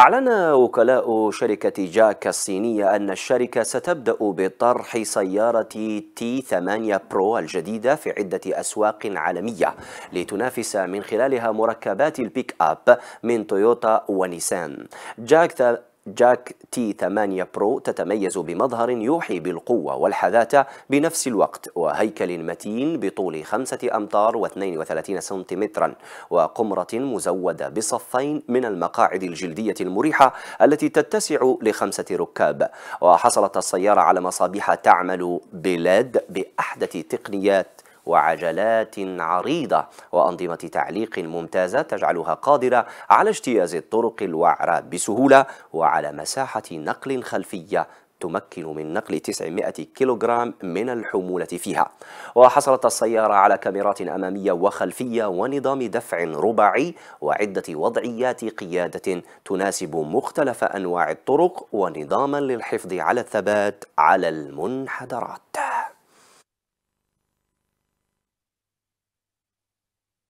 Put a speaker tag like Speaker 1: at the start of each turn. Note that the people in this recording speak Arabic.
Speaker 1: أعلن وكلاء شركة جاك الصينية أن الشركة ستبدأ بطرح سيارة تي 8 برو الجديدة في عدة أسواق عالمية لتنافس من خلالها مركبات البيك أب من تويوتا ونيسان جاك جاك تي 8 برو تتميز بمظهر يوحي بالقوة والحداثة بنفس الوقت وهيكل متين بطول 5 أمتار و32 سنتيمترا وقمرة مزودة بصفين من المقاعد الجلدية المريحة التي تتسع لخمسة ركاب وحصلت السيارة على مصابيح تعمل بلاد بأحدث تقنيات وعجلات عريضة وأنظمة تعليق ممتازة تجعلها قادرة على اجتياز الطرق الوعرة بسهولة وعلى مساحة نقل خلفية تمكن من نقل 900 كيلوغرام من الحمولة فيها وحصلت السيارة على كاميرات أمامية وخلفية ونظام دفع رباعي وعدة وضعيات قيادة تناسب مختلف أنواع الطرق ونظاما للحفظ على الثبات على المنحدرات